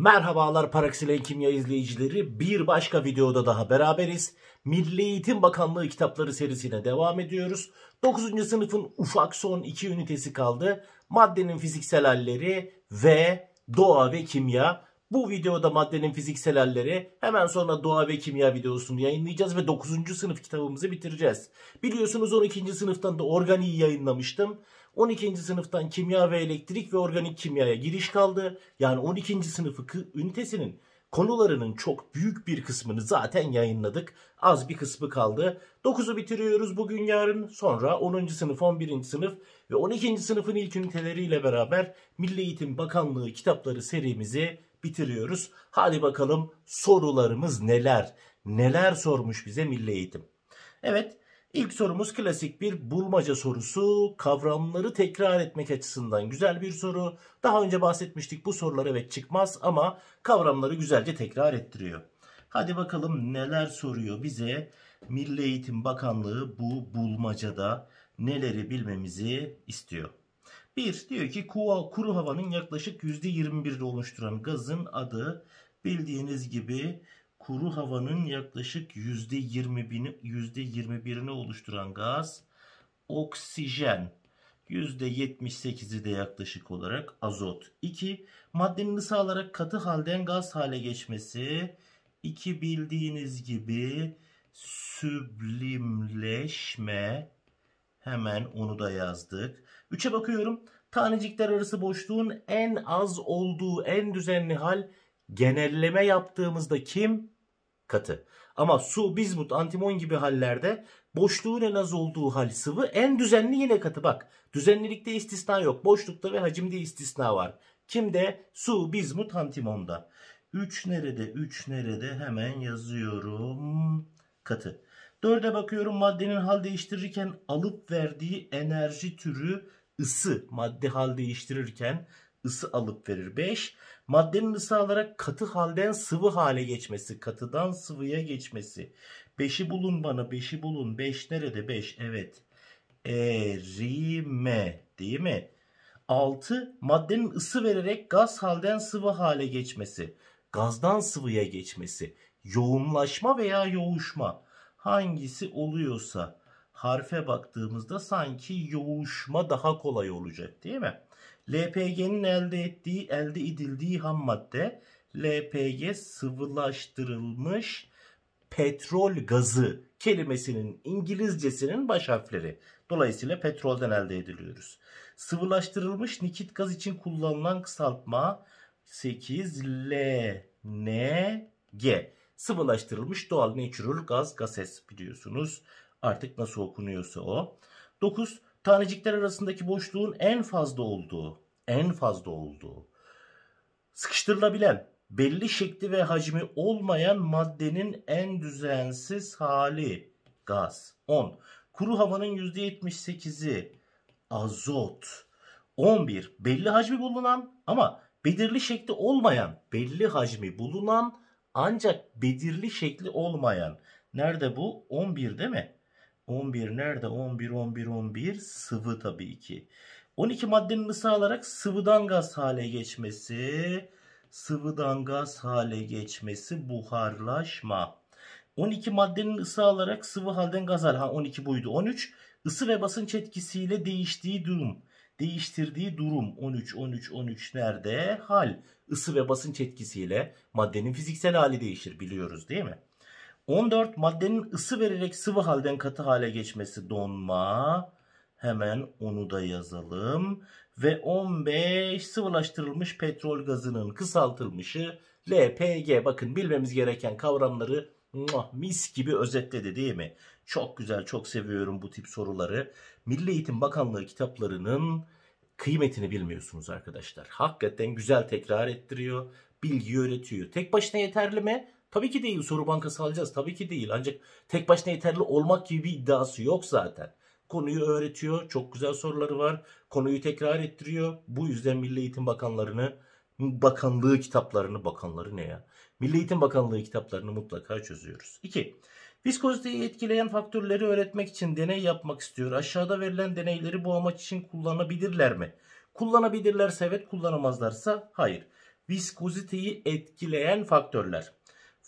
Merhabalar Paraksilen Kimya izleyicileri. Bir başka videoda daha beraberiz. Milli Eğitim Bakanlığı kitapları serisine devam ediyoruz. 9. sınıfın ufak son 2 ünitesi kaldı. Maddenin fiziksel halleri ve doğa ve kimya. Bu videoda maddenin fiziksel halleri hemen sonra doğa ve kimya videosunu yayınlayacağız ve 9. sınıf kitabımızı bitireceğiz. Biliyorsunuz 12. sınıftan da organiyi yayınlamıştım. 12. sınıftan kimya ve elektrik ve organik kimyaya giriş kaldı. Yani 12. sınıfı ünitesinin konularının çok büyük bir kısmını zaten yayınladık. Az bir kısmı kaldı. 9'u bitiriyoruz bugün yarın. Sonra 10. sınıf, 11. sınıf ve 12. sınıfın ilk üniteleriyle beraber Milli Eğitim Bakanlığı kitapları serimizi bitiriyoruz. Hadi bakalım sorularımız neler? Neler sormuş bize Milli Eğitim? Evet, İlk sorumuz klasik bir bulmaca sorusu. Kavramları tekrar etmek açısından güzel bir soru. Daha önce bahsetmiştik bu sorular evet çıkmaz ama kavramları güzelce tekrar ettiriyor. Hadi bakalım neler soruyor bize Milli Eğitim Bakanlığı bu bulmacada neleri bilmemizi istiyor. Bir diyor ki kuru havanın yaklaşık %21'i oluşturan gazın adı bildiğiniz gibi kuru havanın yaklaşık %20'bini %21'ini oluşturan gaz oksijen. %78'i de yaklaşık olarak azot. 2. Maddenin ısı alarak katı halden gaz hale geçmesi. 2. Bildiğiniz gibi süblimleşme. Hemen onu da yazdık. 3'e bakıyorum. Tanecikler arası boşluğun en az olduğu en düzenli hal genelleme yaptığımızda kim? katı. Ama su, bizmut, antimon gibi hallerde boşluğun en az olduğu hal sıvı en düzenli yine katı. Bak düzenlilikte istisna yok. Boşlukta ve hacimde istisna var. Kimde? Su, bizmut, antimonda. 3 nerede? 3 nerede? Hemen yazıyorum. Katı. 4'e bakıyorum maddenin hal değiştirirken alıp verdiği enerji türü ısı madde hal değiştirirken ısı alıp verir. 5. Maddenin ısı alarak katı halden sıvı hale geçmesi. Katıdan sıvıya geçmesi. 5'i bulun bana. 5'i bulun. 5 nerede? 5. Evet. Erime. Değil mi? 6. Maddenin ısı vererek gaz halden sıvı hale geçmesi. Gazdan sıvıya geçmesi. Yoğunlaşma veya yoğuşma. Hangisi oluyorsa harfe baktığımızda sanki yoğuşma daha kolay olacak değil mi? LPG'nin elde ettiği, elde edildiği ham madde LPG sıvılaştırılmış petrol gazı kelimesinin İngilizcesinin baş harfleri. Dolayısıyla petrolden elde ediliyoruz. Sıvılaştırılmış nikit gaz için kullanılan kısaltma 8 LNG. Sıvılaştırılmış doğal natural gaz gases biliyorsunuz. Artık nasıl okunuyorsa o. 9 tanecikler arasındaki boşluğun en fazla olduğu, en fazla olduğu, sıkıştırılabilen, belli şekli ve hacmi olmayan maddenin en düzensiz hali gaz. 10. Kuru havanın %78'i azot. 11. Belli hacmi bulunan ama belirli şekli olmayan, belli hacmi bulunan ancak belirli şekli olmayan. Nerede bu? 11 değil mi? 11 nerede? 11, 11, 11 sıvı tabii ki. 12 maddenin ısı alarak sıvıdan gaz hale geçmesi, sıvıdan gaz hale geçmesi buharlaşma. 12 maddenin ısı alarak sıvı halden gaz hale, ha 12 buydu. 13 ısı ve basınç etkisiyle değiştiği durum. Değiştirdiği durum 13, 13, 13 nerede? Hal. Isı ve basınç etkisiyle maddenin fiziksel hali değişir biliyoruz değil mi? 14 maddenin ısı vererek sıvı halden katı hale geçmesi donma. Hemen onu da yazalım. Ve 15 sıvılaştırılmış petrol gazının kısaltılmışı LPG. Bakın bilmemiz gereken kavramları mis gibi özetledi değil mi? Çok güzel, çok seviyorum bu tip soruları. Milli Eğitim Bakanlığı kitaplarının kıymetini bilmiyorsunuz arkadaşlar. Hakikaten güzel tekrar ettiriyor, bilgi öğretiyor. Tek başına yeterli mi? Tabii ki değil soru bankası alacağız. Tabii ki değil. Ancak tek başına yeterli olmak gibi bir iddiası yok zaten. Konuyu öğretiyor. Çok güzel soruları var. Konuyu tekrar ettiriyor. Bu yüzden Milli Eğitim Bakanlarını Bakanlığı kitaplarını bakanları ne ya? Milli Eğitim Bakanlığı kitaplarını mutlaka çözüyoruz. 2. Viskoziteyi etkileyen faktörleri öğretmek için deney yapmak istiyor. Aşağıda verilen deneyleri bu amaç için kullanabilirler mi? Kullanabilirlerse evet, kullanamazlarsa hayır. Viskoziteyi etkileyen faktörler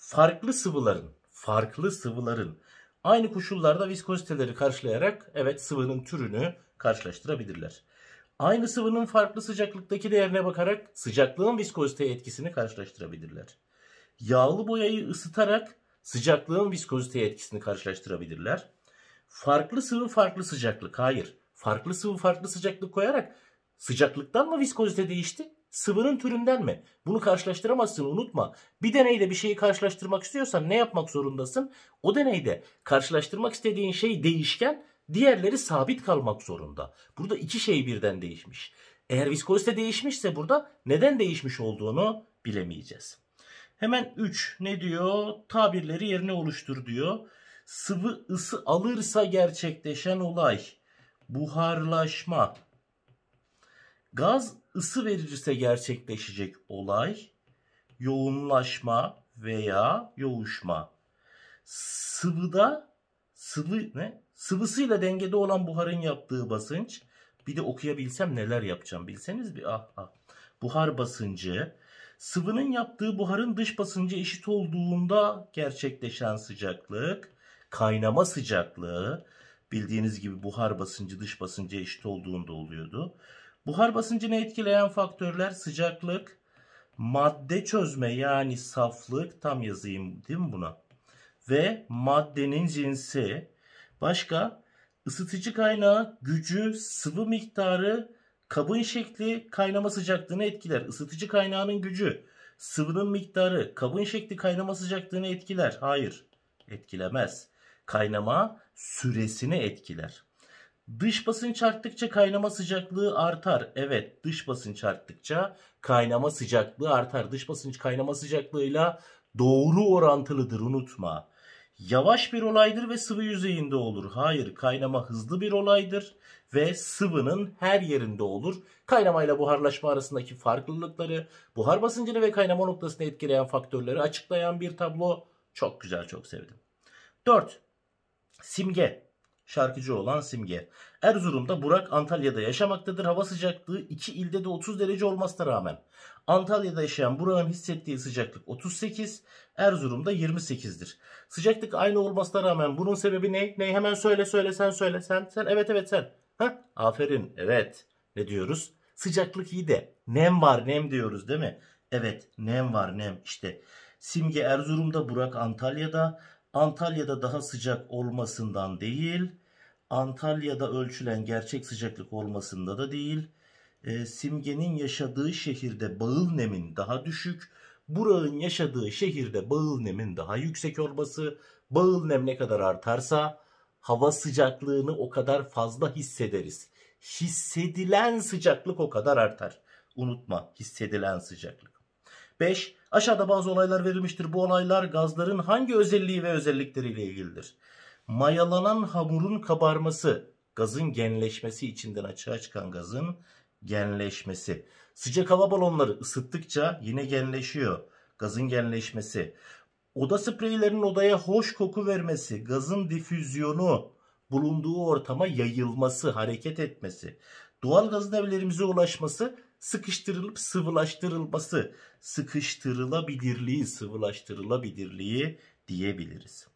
farklı sıvıların, farklı sıvıların aynı koşullarda viskoziteleri karşılayarak evet sıvının türünü karşılaştırabilirler. Aynı sıvının farklı sıcaklıktaki değerine bakarak sıcaklığın viskoziteye etkisini karşılaştırabilirler. Yağlı boyayı ısıtarak sıcaklığın viskoziteye etkisini karşılaştırabilirler. Farklı sıvı farklı sıcaklık. Hayır. Farklı sıvı farklı sıcaklık koyarak sıcaklıktan mı viskozite değişti Sıvının türünden mi? Bunu karşılaştıramazsın unutma. Bir deneyde bir şeyi karşılaştırmak istiyorsan ne yapmak zorundasın? O deneyde karşılaştırmak istediğin şey değişken diğerleri sabit kalmak zorunda. Burada iki şey birden değişmiş. Eğer viskozite değişmişse burada neden değişmiş olduğunu bilemeyeceğiz. Hemen 3 ne diyor? Tabirleri yerine oluştur diyor. Sıvı ısı alırsa gerçekleşen olay buharlaşma. Gaz ısı vericise gerçekleşecek olay yoğunlaşma veya yoğuşma. Sıvıda sıvı ne? Sıvısıyla dengede olan buharın yaptığı basınç. Bir de okuyabilsem neler yapacağım bilseniz bir ah ah. Buhar basıncı. Sıvının yaptığı buharın dış basıncı eşit olduğunda gerçekleşen sıcaklık. Kaynama sıcaklığı. Bildiğiniz gibi buhar basıncı dış basıncı eşit olduğunda oluyordu. Buhar basıncını etkileyen faktörler sıcaklık, madde çözme yani saflık tam yazayım değil mi buna? Ve maddenin cinsi. Başka ısıtıcı kaynağı, gücü, sıvı miktarı, kabın şekli kaynama sıcaklığını etkiler. Isıtıcı kaynağının gücü, sıvının miktarı, kabın şekli kaynama sıcaklığını etkiler. Hayır etkilemez. Kaynama süresini etkiler. Dış basınç arttıkça kaynama sıcaklığı artar. Evet dış basınç arttıkça kaynama sıcaklığı artar. Dış basınç kaynama sıcaklığıyla doğru orantılıdır unutma. Yavaş bir olaydır ve sıvı yüzeyinde olur. Hayır kaynama hızlı bir olaydır ve sıvının her yerinde olur. Kaynamayla buharlaşma arasındaki farklılıkları, buhar basıncını ve kaynama noktasını etkileyen faktörleri açıklayan bir tablo. Çok güzel çok sevdim. 4. Simge şarkıcı olan Simge. Erzurum'da Burak Antalya'da yaşamaktadır. Hava sıcaklığı iki ilde de 30 derece olmasına rağmen. Antalya'da yaşayan Burak'ın hissettiği sıcaklık 38, Erzurum'da 28'dir. Sıcaklık aynı olmasına rağmen bunun sebebi ne? Ne? Hemen söyle söyle sen söyle sen. Sen evet evet sen. Ha? Aferin evet. Ne diyoruz? Sıcaklık iyi de nem var nem diyoruz değil mi? Evet nem var nem işte. Simge Erzurum'da, Burak Antalya'da, Antalya'da daha sıcak olmasından değil, Antalya'da ölçülen gerçek sıcaklık olmasında da değil, e, simgenin yaşadığı şehirde bağıl nemin daha düşük, buranın yaşadığı şehirde bağıl nemin daha yüksek olması, bağıl nem ne kadar artarsa hava sıcaklığını o kadar fazla hissederiz. Hissedilen sıcaklık o kadar artar. Unutma hissedilen sıcaklık. 5. Aşağıda bazı olaylar verilmiştir. Bu olaylar gazların hangi özelliği ve özellikleriyle ilgilidir? Mayalanan hamurun kabarması, gazın genleşmesi içinden açığa çıkan gazın genleşmesi. Sıcak hava balonları ısıttıkça yine genleşiyor. Gazın genleşmesi. Oda spreylerinin odaya hoş koku vermesi, gazın difüzyonu, bulunduğu ortama yayılması, hareket etmesi, doğal gazın evlerimize ulaşması sıkıştırılıp sıvılaştırılması, sıkıştırılabilirliği, sıvılaştırılabilirliği diyebiliriz.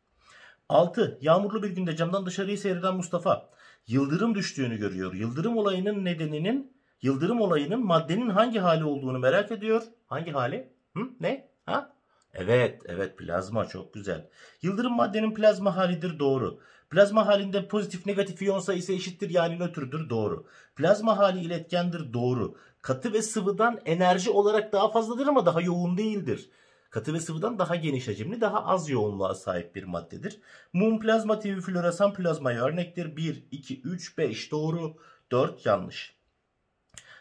6. Yağmurlu bir günde camdan dışarıyı seyreden Mustafa yıldırım düştüğünü görüyor. Yıldırım olayının nedeninin, yıldırım olayının maddenin hangi hali olduğunu merak ediyor. Hangi hali? Hı? Ne? Ha? Evet, evet plazma çok güzel. Yıldırım maddenin plazma halidir doğru. Plazma halinde pozitif negatif iyon sayısı eşittir yani nötrdür doğru. Plazma hali iletkendir doğru. Katı ve sıvıdan enerji olarak daha fazladır ama daha yoğun değildir. Katı ve sıvıdan daha geniş hacimli, daha az yoğunluğa sahip bir maddedir. Mum plazma TV floresan plazmaya örnektir. 1, 2, 3, 5 doğru, 4 yanlış.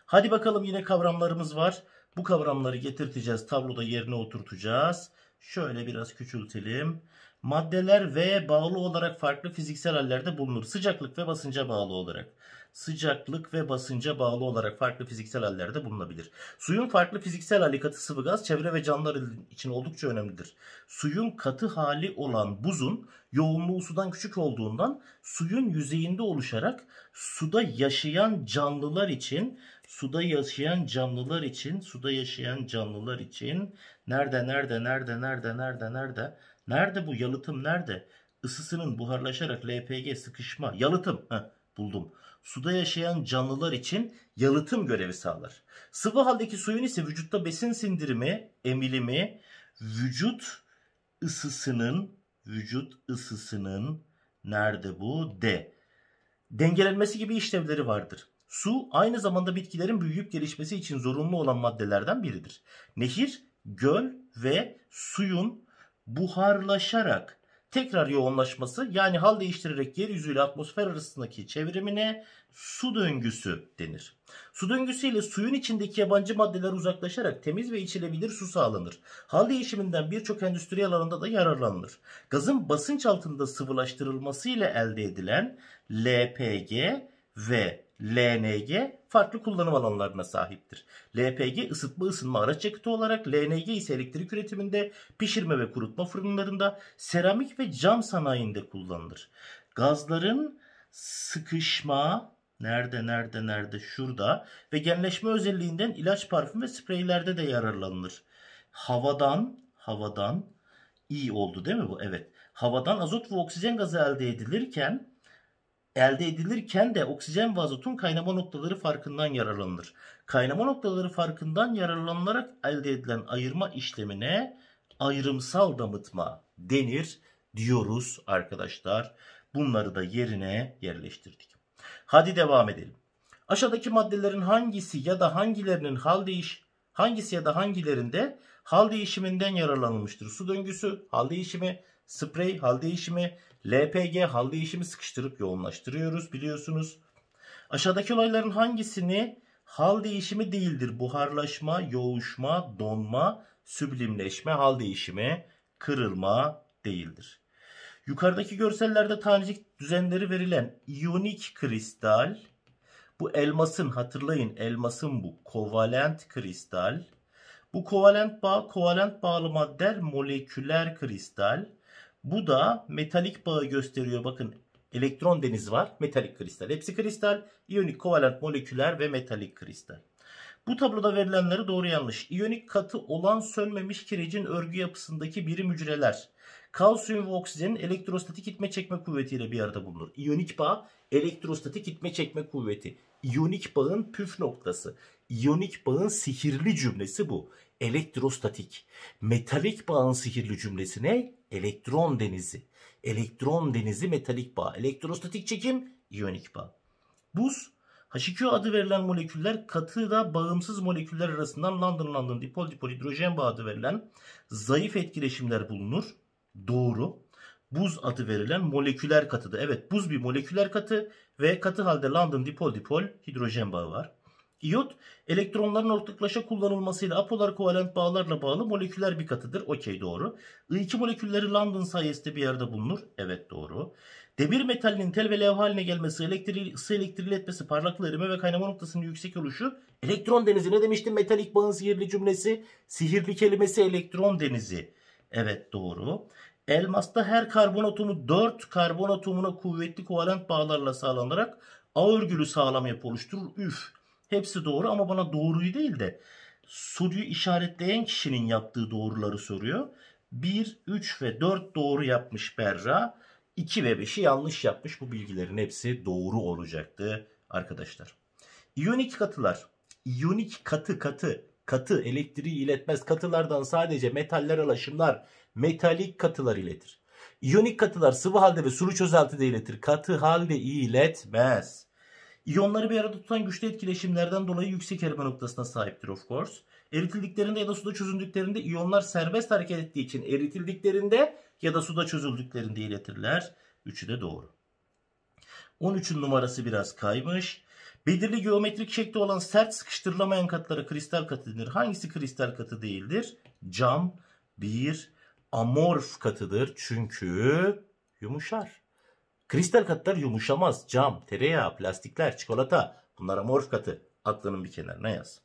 Hadi bakalım yine kavramlarımız var. Bu kavramları getirteceğiz. Tabloda yerine oturtacağız. Şöyle biraz küçültelim. Maddeler ve bağlı olarak farklı fiziksel hallerde bulunur. Sıcaklık ve basınca bağlı olarak sıcaklık ve basınca bağlı olarak farklı fiziksel hallerde bulunabilir. Suyun farklı fiziksel hali katı sıvı gaz çevre ve canlılar için oldukça önemlidir. Suyun katı hali olan buzun yoğunluğu sudan küçük olduğundan suyun yüzeyinde oluşarak suda yaşayan canlılar için suda yaşayan canlılar için suda yaşayan canlılar için nerede nerede nerede nerede nerede nerede nerede bu yalıtım nerede ısısının buharlaşarak LPG sıkışma yalıtım heh, buldum. Suda yaşayan canlılar için yalıtım görevi sağlar. Sıvı haldeki suyun ise vücutta besin sindirimi, emilimi, vücut ısısının, vücut ısısının nerede bu? D. Dengelenmesi gibi işlevleri vardır. Su aynı zamanda bitkilerin büyüyüp gelişmesi için zorunlu olan maddelerden biridir. Nehir, göl ve suyun buharlaşarak tekrar yoğunlaşması yani hal değiştirerek yeryüzü ile atmosfer arasındaki çevrimine su döngüsü denir. Su döngüsü ile suyun içindeki yabancı maddeler uzaklaşarak temiz ve içilebilir su sağlanır. Hal değişiminden birçok endüstriyel alanında da yararlanılır. Gazın basınç altında sıvılaştırılması ile elde edilen LPG ve LNG farklı kullanım alanlarına sahiptir. LPG ısıtma ısınma araç yakıtı olarak LNG ise elektrik üretiminde, pişirme ve kurutma fırınlarında, seramik ve cam sanayinde kullanılır. Gazların sıkışma nerede nerede nerede şurada ve genleşme özelliğinden ilaç parfüm ve spreylerde de yararlanılır. Havadan havadan iyi oldu değil mi bu? Evet. Havadan azot ve oksijen gazı elde edilirken elde edilirken de oksijen ve azotun kaynama noktaları farkından yararlanılır. Kaynama noktaları farkından yararlanılarak elde edilen ayırma işlemine ayrımsal damıtma denir diyoruz arkadaşlar. Bunları da yerine yerleştirdik. Hadi devam edelim. Aşağıdaki maddelerin hangisi ya da hangilerinin hal değiş hangisi ya da hangilerinde hal değişiminden yararlanılmıştır? Su döngüsü, hal değişimi, Sprey hal değişimi, LPG hal değişimi sıkıştırıp yoğunlaştırıyoruz biliyorsunuz. Aşağıdaki olayların hangisini hal değişimi değildir? Buharlaşma, yoğuşma, donma, süblimleşme, hal değişimi, kırılma değildir. Yukarıdaki görsellerde tanecik düzenleri verilen iyonik kristal, bu elmasın hatırlayın elmasın bu kovalent kristal. Bu kovalent bağ, kovalent bağlı maddeler moleküler kristal. Bu da metalik bağı gösteriyor. Bakın elektron denizi var. Metalik kristal. Hepsi kristal. İyonik, kovalent, moleküler ve metalik kristal. Bu tabloda verilenleri doğru yanlış. İyonik katı olan sönmemiş kirecin örgü yapısındaki birim hücreler. Kalsiyum ve oksijenin elektrostatik itme çekme kuvvetiyle bir arada bulunur. İyonik bağ elektrostatik itme çekme kuvveti. İyonik bağın püf noktası. İyonik bağın sihirli cümlesi bu elektrostatik, metalik bağın sihirli cümlesi ne? elektron denizi, elektron denizi metalik bağ, elektrostatik çekim iyonik bağ. Buz, H2 adı verilen moleküller katı da bağımsız moleküller arasından London London dipol dipol hidrojen bağı adı verilen zayıf etkileşimler bulunur. Doğru. Buz adı verilen moleküler katıda. Evet buz bir moleküler katı ve katı halde London dipol dipol hidrojen bağı var. İyot elektronların ortaklaşa kullanılmasıyla apolar kovalent bağlarla bağlı moleküler bir katıdır. Okey doğru. İki molekülleri London sayesinde bir yerde bulunur. Evet doğru. Demir metalinin tel ve levha haline gelmesi, elektriği, ısı elektriği etmesi, parlaklığı erime ve kaynama noktasının yüksek oluşu, elektron denizi ne demiştim? Metalik bağın sihirli cümlesi, sihirli kelimesi elektron denizi. Evet doğru. Elmasta her karbon atomu 4 karbon atomuna kuvvetli kovalent bağlarla sağlanarak ağır örgülü sağlam yapı oluşturur. Üf. Hepsi doğru ama bana doğruyu değil de soruyu işaretleyen kişinin yaptığı doğruları soruyor. 1, 3 ve 4 doğru yapmış Berra. 2 ve 5'i yanlış yapmış. Bu bilgilerin hepsi doğru olacaktı arkadaşlar. İyonik katılar. İyonik katı katı katı elektriği iletmez. Katılardan sadece metaller alaşımlar metalik katılar iletir. İyonik katılar sıvı halde ve sulu çözeltide iletir. Katı halde iletmez. İyonları bir arada tutan güçlü etkileşimlerden dolayı yüksek erime noktasına sahiptir of course. Eritildiklerinde ya da suda çözüldüklerinde iyonlar serbest hareket ettiği için eritildiklerinde ya da suda çözüldüklerinde iletirler. Üçü de doğru. 13'ün numarası biraz kaymış. Belirli geometrik şekli olan sert sıkıştırılamayan katlara kristal katı denir. Hangisi kristal katı değildir? Cam bir amorf katıdır çünkü yumuşar. Kristal katlar yumuşamaz. Cam, tereyağı, plastikler, çikolata. Bunlar amorf katı. Aklının bir kenarına yaz.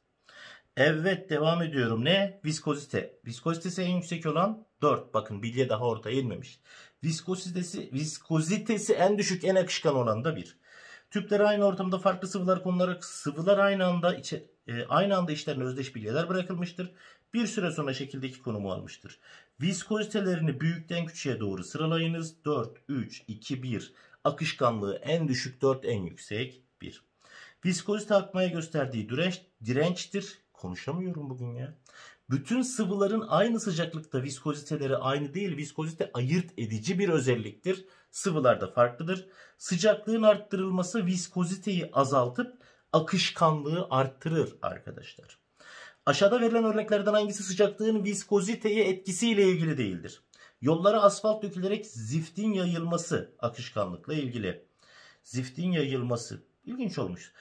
Evet devam ediyorum. Ne? Viskozite. Viskozitesi en yüksek olan 4. Bakın bilye daha ortaya inmemiş. Viskozitesi, viskozitesi en düşük en akışkan olan da 1. Tüpler aynı ortamda farklı sıvılar konularak sıvılar aynı anda içe, e, aynı anda işlerine özdeş bilyeler bırakılmıştır bir süre sonra şekildeki konumu almıştır. Viskozitelerini büyükten küçüğe doğru sıralayınız. 4, 3, 2, 1. Akışkanlığı en düşük 4, en yüksek 1. Viskozite akmaya gösterdiği direnç, dirençtir. Konuşamıyorum bugün ya. Bütün sıvıların aynı sıcaklıkta viskoziteleri aynı değil. Viskozite ayırt edici bir özelliktir. Sıvılarda farklıdır. Sıcaklığın arttırılması viskoziteyi azaltıp akışkanlığı arttırır arkadaşlar. Aşağıda verilen örneklerden hangisi sıcaklığın viskoziteye etkisiyle ilgili değildir? Yollara asfalt dökülerek ziftin yayılması akışkanlıkla ilgili. Ziftin yayılması. ilginç olmuş.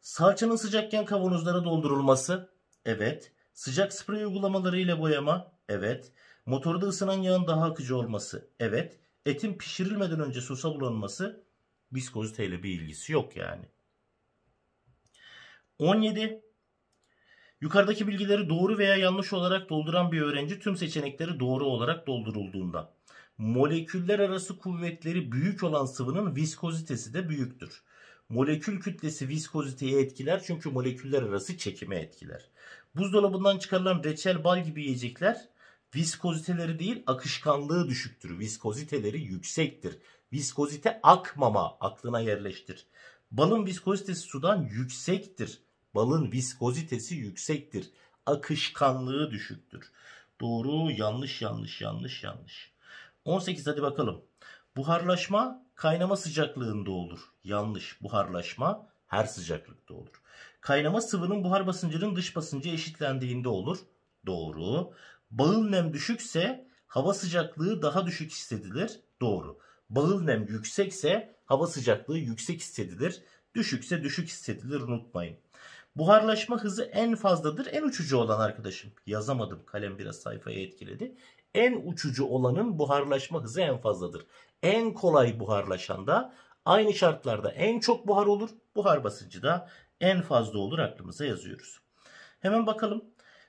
Salçanın sıcakken kavanozlara doldurulması. Evet. Sıcak sprey uygulamalarıyla boyama. Evet. Motorda ısınan yağın daha akıcı olması. Evet. Etin pişirilmeden önce sosa bulanması. Viskoziteyle bir ilgisi yok yani. 17. Yukarıdaki bilgileri doğru veya yanlış olarak dolduran bir öğrenci tüm seçenekleri doğru olarak doldurulduğunda moleküller arası kuvvetleri büyük olan sıvının viskozitesi de büyüktür. Molekül kütlesi viskoziteyi etkiler çünkü moleküller arası çekime etkiler. Buzdolabından çıkarılan reçel bal gibi yiyecekler viskoziteleri değil akışkanlığı düşüktür. Viskoziteleri yüksektir. Viskozite akmama aklına yerleştir. Balın viskozitesi sudan yüksektir. Balın viskozitesi yüksektir. Akışkanlığı düşüktür. Doğru, yanlış, yanlış, yanlış, yanlış. 18 hadi bakalım. Buharlaşma kaynama sıcaklığında olur. Yanlış. Buharlaşma her sıcaklıkta olur. Kaynama sıvının buhar basıncının dış basıncı eşitlendiğinde olur. Doğru. Bağıl nem düşükse hava sıcaklığı daha düşük hissedilir. Doğru. Bağıl nem yüksekse hava sıcaklığı yüksek hissedilir. Düşükse düşük hissedilir unutmayın. Buharlaşma hızı en fazladır. En uçucu olan arkadaşım. Yazamadım. Kalem biraz sayfayı etkiledi. En uçucu olanın buharlaşma hızı en fazladır. En kolay buharlaşan da aynı şartlarda en çok buhar olur. Buhar basıncı da en fazla olur aklımıza yazıyoruz. Hemen bakalım.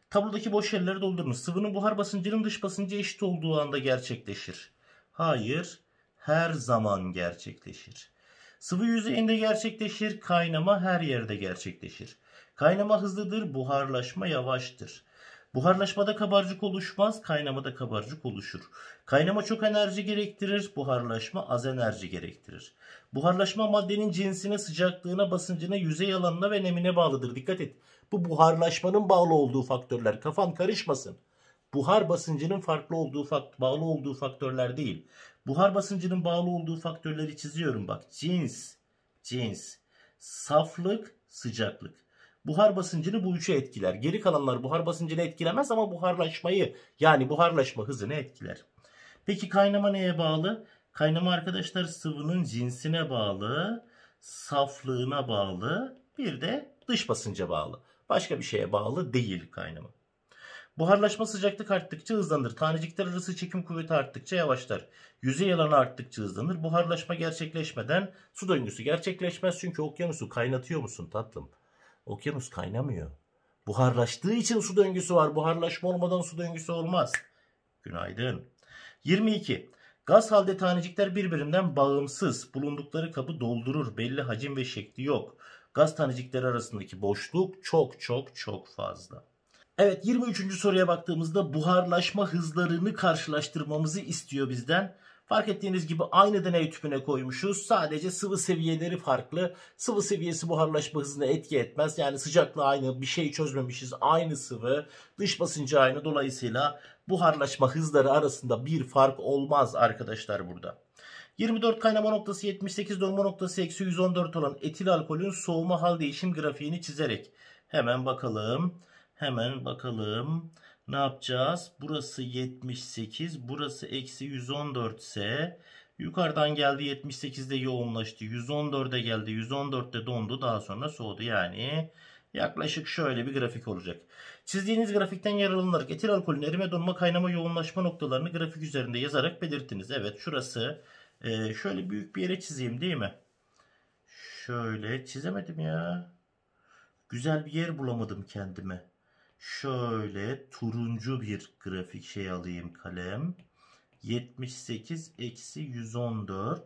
Tablodaki boş yerleri doldurmuş. Sıvının buhar basıncının dış basıncı eşit olduğu anda gerçekleşir. Hayır, her zaman gerçekleşir. Sıvı yüzeyinde gerçekleşir, kaynama her yerde gerçekleşir. Kaynama hızlıdır, buharlaşma yavaştır. Buharlaşmada kabarcık oluşmaz, kaynamada kabarcık oluşur. Kaynama çok enerji gerektirir, buharlaşma az enerji gerektirir. Buharlaşma maddenin cinsine, sıcaklığına, basıncına, yüzey alanına ve nemine bağlıdır. Dikkat et. Bu buharlaşmanın bağlı olduğu faktörler. Kafan karışmasın. Buhar basıncının farklı olduğu bağlı olduğu faktörler değil. Buhar basıncının bağlı olduğu faktörleri çiziyorum bak. Cins, cins, saflık, sıcaklık buhar basıncını bu üçe etkiler. Geri kalanlar buhar basıncını etkilemez ama buharlaşmayı yani buharlaşma hızını etkiler. Peki kaynama neye bağlı? Kaynama arkadaşlar sıvının cinsine bağlı, saflığına bağlı, bir de dış basınca bağlı. Başka bir şeye bağlı değil kaynama. Buharlaşma sıcaklık arttıkça hızlanır. Tanecikler arası çekim kuvveti arttıkça yavaşlar. Yüzey alanı arttıkça hızlanır. Buharlaşma gerçekleşmeden su döngüsü gerçekleşmez. Çünkü okyanusu kaynatıyor musun tatlım? Okyanus kaynamıyor. Buharlaştığı için su döngüsü var. Buharlaşma olmadan su döngüsü olmaz. Günaydın. 22. Gaz halde tanecikler birbirinden bağımsız. Bulundukları kabı doldurur. Belli hacim ve şekli yok. Gaz tanecikleri arasındaki boşluk çok çok çok fazla. Evet 23. soruya baktığımızda buharlaşma hızlarını karşılaştırmamızı istiyor bizden. Fark ettiğiniz gibi aynı deney tüpüne koymuşuz. Sadece sıvı seviyeleri farklı. Sıvı seviyesi buharlaşma hızına etki etmez. Yani sıcaklığı aynı bir şey çözmemişiz. Aynı sıvı. Dış basıncı aynı. Dolayısıyla buharlaşma hızları arasında bir fark olmaz arkadaşlar burada. 24 kaynama noktası 78 donma noktası eksi 114 olan etil alkolün soğuma hal değişim grafiğini çizerek hemen bakalım. Hemen bakalım ne yapacağız? Burası 78, burası eksi 114 ise yukarıdan geldi 78'de yoğunlaştı. 114'e geldi. 114'te dondu. Daha sonra soğudu. Yani yaklaşık şöyle bir grafik olacak. Çizdiğiniz grafikten yararlanarak etil alkolün erime donma kaynama yoğunlaşma noktalarını grafik üzerinde yazarak belirttiniz. Evet şurası e, şöyle büyük bir yere çizeyim değil mi? Şöyle çizemedim ya. Güzel bir yer bulamadım kendime şöyle turuncu bir grafik şey alayım kalem. 78 eksi 114.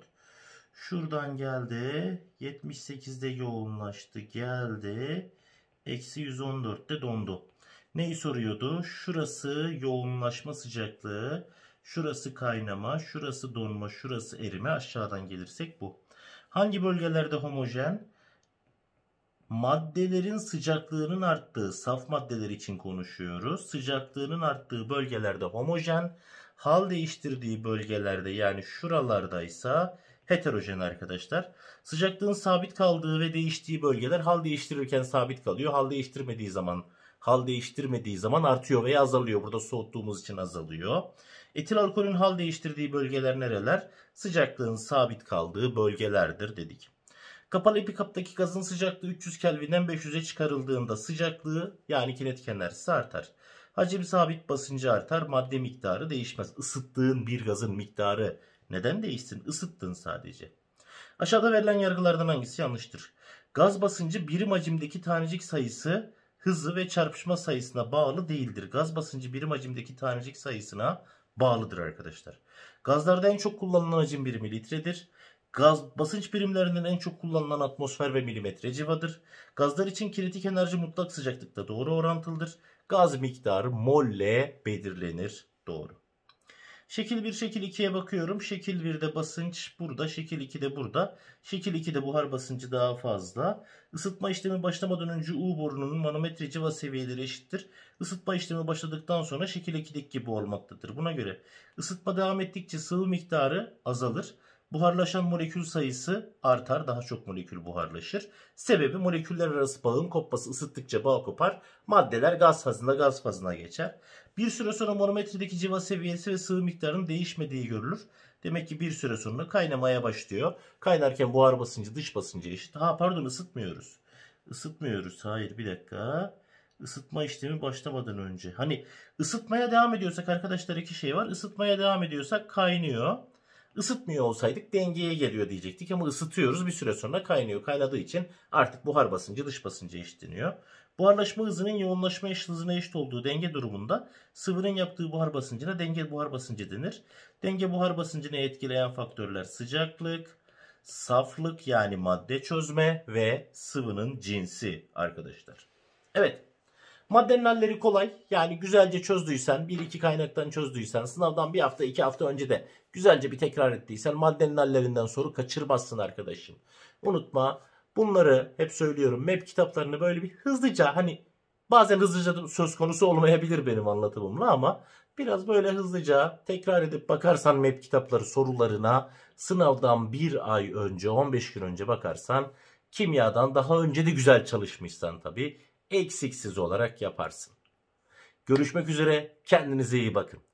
Şuradan geldi. 78'de yoğunlaştı. Geldi. Eksi 114'te dondu. Neyi soruyordu? Şurası yoğunlaşma sıcaklığı. Şurası kaynama. Şurası donma. Şurası erime. Aşağıdan gelirsek bu. Hangi bölgelerde homojen? maddelerin sıcaklığının arttığı saf maddeler için konuşuyoruz. Sıcaklığının arttığı bölgelerde homojen, hal değiştirdiği bölgelerde yani şuralardaysa heterojen arkadaşlar. Sıcaklığın sabit kaldığı ve değiştiği bölgeler hal değiştirirken sabit kalıyor. Hal değiştirmediği zaman hal değiştirmediği zaman artıyor veya azalıyor. Burada soğuttuğumuz için azalıyor. Etil alkolün hal değiştirdiği bölgeler nereler? Sıcaklığın sabit kaldığı bölgelerdir dedik. Kapalı kaptaki gazın sıcaklığı 300 Kelvin'den 500'e çıkarıldığında sıcaklığı yani kinetik enerjisi artar. Hacim sabit basıncı artar, madde miktarı değişmez. Isıttığın bir gazın miktarı neden değişsin? Isıttın sadece. Aşağıda verilen yargılardan hangisi yanlıştır? Gaz basıncı birim hacimdeki tanecik sayısı hızı ve çarpışma sayısına bağlı değildir. Gaz basıncı birim hacimdeki tanecik sayısına bağlıdır arkadaşlar. Gazlarda en çok kullanılan hacim birimi litredir. Gaz basınç birimlerinin en çok kullanılan atmosfer ve milimetre civadır. Gazlar için kritik enerji mutlak sıcaklıkta doğru orantılıdır. Gaz miktarı molle belirlenir. Doğru. Şekil 1, şekil 2'ye bakıyorum. Şekil 1'de basınç burada, şekil 2'de burada. Şekil 2'de buhar basıncı daha fazla. Isıtma işlemi başlamadan önce U borunun manometre civa seviyeleri eşittir. Isıtma işlemi başladıktan sonra şekil 2'deki gibi olmaktadır. Buna göre ısıtma devam ettikçe sıvı miktarı azalır. Buharlaşan molekül sayısı artar. Daha çok molekül buharlaşır. Sebebi moleküller arası bağın kopması ısıttıkça bağ kopar. Maddeler gaz fazına gaz fazına geçer. Bir süre sonra manometredeki civa seviyesi ve sıvı miktarının değişmediği görülür. Demek ki bir süre sonra kaynamaya başlıyor. Kaynarken buhar basıncı dış basıncı eşit. Ha pardon ısıtmıyoruz. Isıtmıyoruz. Hayır bir dakika. Isıtma işlemi başlamadan önce. Hani ısıtmaya devam ediyorsak arkadaşlar iki şey var. Isıtmaya devam ediyorsak kaynıyor. Isıtmıyor olsaydık dengeye geliyor diyecektik ama ısıtıyoruz bir süre sonra kaynıyor. Kaynadığı için artık buhar basıncı dış basınca eşitleniyor. Buharlaşma hızının yoğunlaşma eş hızına eşit olduğu denge durumunda sıvının yaptığı buhar basıncına denge buhar basıncı denir. Denge buhar basıncını etkileyen faktörler sıcaklık, saflık yani madde çözme ve sıvının cinsi arkadaşlar. Evet Maddenin halleri kolay. Yani güzelce çözdüysen, bir iki kaynaktan çözdüysen, sınavdan bir hafta, iki hafta önce de Güzelce bir tekrar ettiysen maddenin hallerinden soru kaçırmazsın arkadaşım. Unutma bunları hep söylüyorum. Map kitaplarını böyle bir hızlıca hani bazen hızlıca söz konusu olmayabilir benim anlatımımla ama biraz böyle hızlıca tekrar edip bakarsan map kitapları sorularına sınavdan bir ay önce 15 gün önce bakarsan kimyadan daha önce de güzel çalışmışsan tabii eksiksiz olarak yaparsın. Görüşmek üzere kendinize iyi bakın.